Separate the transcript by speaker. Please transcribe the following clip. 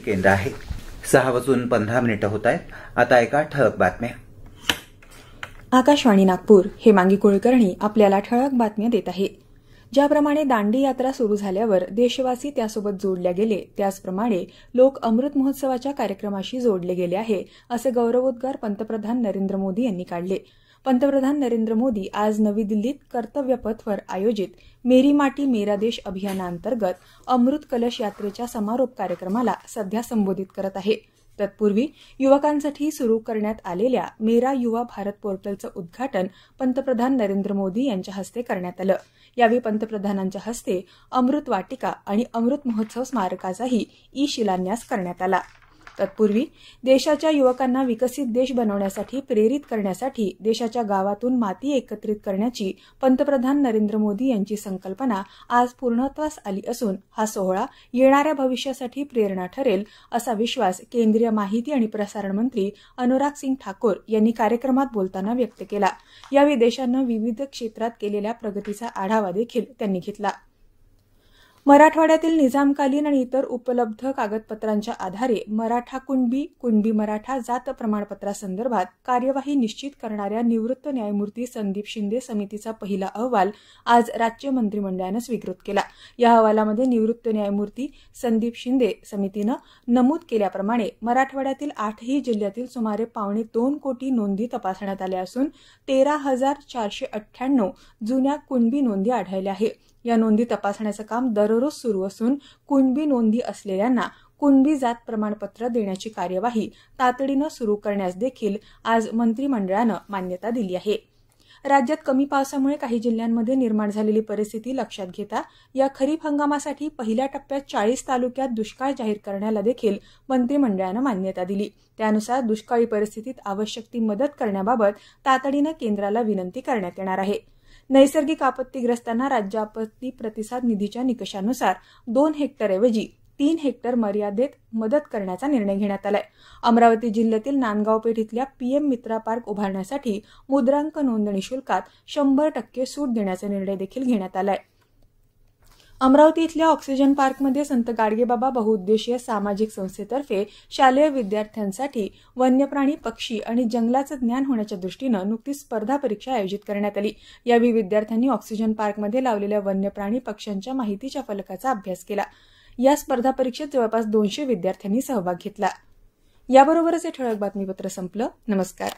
Speaker 1: केंद्र आहे सहा वाजून पंधरा मिनिटं होत आहेत आता ऐका ठळक बातम्या आकाशवाणी नागपूर हे मांगी कुळकर्णी आपल्याला ठळक बातम्या देत आहे ज्याप्रमाणे दांडी यात्रा सुरू झाल्यावर देशवासी त्यासोबत जोडल्या गेले त्याचप्रमाणे लोक अमृत महोत्सवाच्या कार्यक्रमाशी जोडले गेले आहे असे गौरवोद्गार पंतप्रधान नरेंद्र मोदी यांनी काढले पंतप्रधान नरेंद्र मोदी आज नवी दिल्लीत कर्तव्यपथवर आयोजित मेरी माटी मेरा देश अभियानांतर्गत अमृत कलश यात्रेच्या समारोप कार्यक्रमाला सध्या संबोधित करत आहे तत्पूर्वी युवकांसाठी सुरू करण्यात आलेल्या मेरा युवा भारत पोर्टलचं उद्घाटन पंतप्रधान नरेंद्र मोदी यांच्या हस्ते करण्यात आलं यावेळी पंतप्रधानांच्या हस्ते अमृत वाटिका आणि अमृत महोत्सव स्मारकाचाही ई शिलान्यास करण्यात आला तत्पूर्वी देशाच्या युवकांना विकसित देश बनवण्यासाठी प्रेरित करण्यासाठी देशाच्या गावातून माती एकत्रित करण्याची पंतप्रधान नरेंद्र मोदी यांची संकल्पना आज पूर्णत्वास आली असून हा सोहळा येणाऱ्या भविष्यासाठी प्रेरणा ठरेल असा विश्वास केंद्रीय माहिती आणि प्रसारण मंत्री अनुराग सिंग ठाकूर यांनी कार्यक्रमात बोलताना व्यक्त केला यावेळी देशानं विविध क्षेत्रात केलेल्या प्रगतीचा आढावा देखील त्यांनी घेतला मराठवाड्यातील निजामकालीन आणि इतर उपलब्ध कागदपत्रांच्या आधारे मराठा कुणबी कुणबी मराठा जात प्रमाणपत्रासंदर्भात कार्यवाही निश्चित करणाऱ्या निवृत्त न्यायमूर्ती संदीप शिंदे समितीचा पहिला अहवाल आज राज्य मंत्रिमंडळानं स्वीकृत केला या अहवालामध्ये निवृत्त न्यायमूर्ती संदीप शिंदे समितीनं नमूद केल्याप्रमाणे मराठवाड्यातील आठही जिल्ह्यातील सुमारे पावणे दोन कोटी नोंदी तपासण्यात आल्या असून तेरा हजार चारशे अठ्ठ्याण्णव जुन्या कुणबी नोंदी आढळल्या आहेत या नोंदी तपासण्याचं काम दररोज सुरू असून कुणबी नोंदी असलेल्यांना कुणबी जात प्रमाणपत्र देण्याची कार्यवाही तातडीनं सुरू करण्यास देखील आज मंत्रिमंडळानं मान्यता दिली आहे राज्यात कमी पावसामुळे काही जिल्ह्यांमध्ये निर्माण झालेली परिस्थिती लक्षात घेता या खरीप हंगामासाठी पहिल्या टप्प्यात चाळीस तालुक्यात दुष्काळ जाहीर करण्याला देखील मंत्रिमंडळानं मान्यता दिली त्यानुसार दुष्काळी परिस्थितीत आवश्यक ती मदत करण्याबाबत तातडीनं केंद्राला विनंती करण्यात येणार आहे नैसर्गिक आपत्तीग्रस्तांना राज्य आपत्ती प्रतिसाद निधीच्या निकषानुसार दोन हेक्टरऐवजी तीन हेक्टर मर्यादेत मदत करण्याचा निर्णय घेण्यात आलाय अमरावती जिल्ह्यातील पेठ इथल्या पीएम मित्रा पार्क उभारण्यासाठी मुद्रांक नोंदणी शुल्कात शंभर टक्के सूट देण्याचा निर्णय देखील घेण्यात आला आहे अमरावती इथल्या ऑक्सिजन पार्कमध्ये संत गाडगेबाबा बहुउद्देशीय सामाजिक संस्थेतर्फे शालेय विद्यार्थ्यांसाठी वन्यप्राणी पक्षी आणि जंगलाचं ज्ञान होण्याच्या दृष्टीनं नुकतीच स्पर्धा परीक्षा आयोजित करण्यात आली यावेळी विद्यार्थ्यांनी ऑक्सिजन पार्कमध्ये लावलेल्या वन्यप्राणी पक्ष्यांच्या माहितीच्या फलकाचा अभ्यास केला या स्पर्धा परीक्षेत जवळपास दोनशे विद्यार्थ्यांनी सहभाग घेतला याबरोबरच हे ठळक बातमीपत्र संपलं नमस्कार